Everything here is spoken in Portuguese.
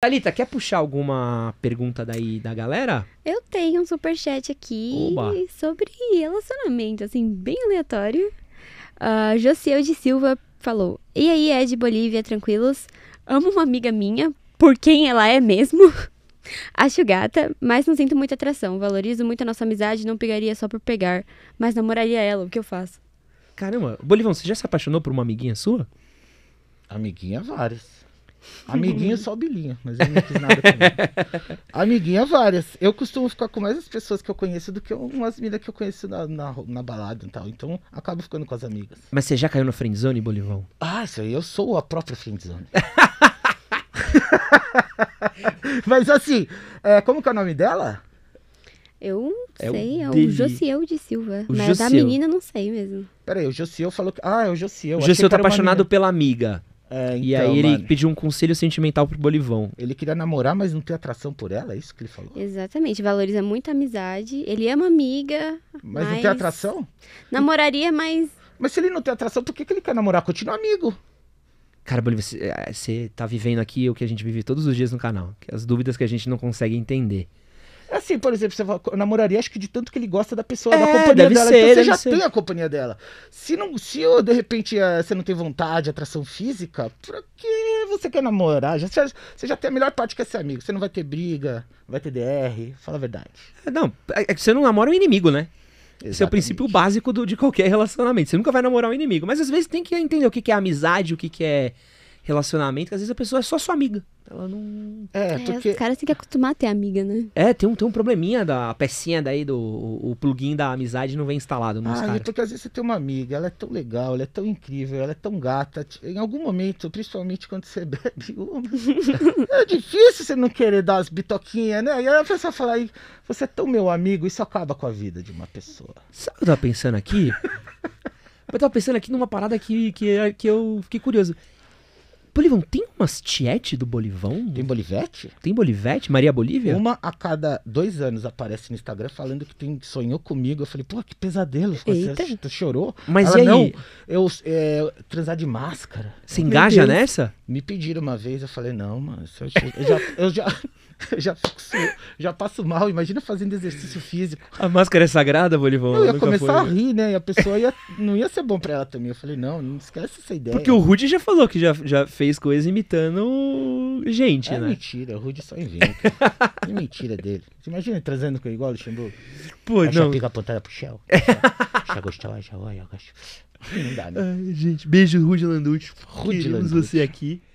Thalita, quer puxar alguma pergunta daí da galera? Eu tenho um superchat aqui Oba. sobre relacionamento, assim, bem aleatório. Uh, ah, Josiel de Silva falou: E aí, Ed Bolívia, tranquilos? Amo uma amiga minha, por quem ela é mesmo? Acho gata, mas não sinto muita atração. Valorizo muito a nossa amizade, não pegaria só por pegar, mas namoraria ela, o que eu faço? Caramba, Bolivão, você já se apaixonou por uma amiguinha sua? Amiguinha, várias. Amiguinha só bilinha, mas eu não quis nada comigo. Amiguinha várias. Eu costumo ficar com mais as pessoas que eu conheço do que umas meninas que eu conheço na, na, na balada e tal. Então, acabo ficando com as amigas. Mas você já caiu na friendzone, Bolivão? Ah, isso aí, eu sou a própria friendzone. mas assim, é, como que é o nome dela? Eu é sei, é o dele. Josiel de Silva. O mas da menina não sei mesmo. Peraí, o Josiel falou que. Ah, é o Josiel. O Josiel tá apaixonado pela amiga. É, então, e aí então, ele mano, pediu um conselho sentimental pro Bolivão. Ele queria namorar, mas não tem atração por ela, é isso que ele falou? Exatamente, valoriza muito a amizade. Ele ama amiga. Mas, mas... não tem atração? Namoraria, mas. Mas se ele não tem atração, por que, que ele quer namorar? Continua amigo. Cara, Bolívia, é, você tá vivendo aqui o que a gente vive todos os dias no canal. As dúvidas que a gente não consegue entender assim, por exemplo, você fala, eu namoraria, acho que de tanto que ele gosta da pessoa, é, da companhia dela. Ser, então você já tem a companhia dela. Se, não, se eu, de repente eh, você não tem vontade, atração física, por que você quer namorar? Já, você já tem a melhor parte que é ser amigo. Você não vai ter briga, vai ter DR. Fala a verdade. É, não, é, é que você não namora um inimigo, né? Exatamente. Esse é o princípio básico do, de qualquer relacionamento. Você nunca vai namorar um inimigo. Mas às vezes tem que entender o que, que é amizade, o que, que é relacionamento que às vezes a pessoa é só sua amiga. Ela não. É, é os caras têm que acostumar a ter amiga, né? É, tem um, tem um probleminha da pecinha daí, do o plugin da amizade não vem instalado nos ah, caras. porque às vezes você tem uma amiga, ela é tão legal, ela é tão incrível, ela é tão gata. Em algum momento, principalmente quando você bebe uma, é difícil você não querer dar as bitoquinhas, né? E aí a pessoa fala, aí, você é tão meu amigo, isso acaba com a vida de uma pessoa. Sabe o que eu tava pensando aqui? eu tava pensando aqui numa parada que, que, que eu fiquei curioso. Bolivão, tem umas tiete do Bolivão? Tem Bolivete? Tem Bolivete? Maria Bolívia? Uma a cada dois anos aparece no Instagram falando que tem, sonhou comigo. Eu falei, pô, que pesadelo. Você, tu chorou? Mas Ela, e aí? Não, eu, é, transar de máscara. Você engaja Deus. nessa? Me pediram uma vez, eu falei, não, mano, eu, eu já... Eu já... Eu já, fico, já passo mal, imagina fazendo exercício físico. A máscara é sagrada, Bolivão? Eu ia começar foi. a rir, né? E a pessoa ia, não ia ser bom pra ela também. Eu falei, não, não esquece essa ideia. Porque o Rudy já falou que já, já fez coisas imitando imitando gente, é né? mentira, o Rudy só inventa. mentira dele. Você imagina trazendo com igual o Luxemburgo? Pô, a não. Pica apontada pro Shell. Já gostou, já olha, eu gosto. Não dá, né? Ai, gente, beijo, Rudy Landucci. Rudy Queremos Landucci. você aqui.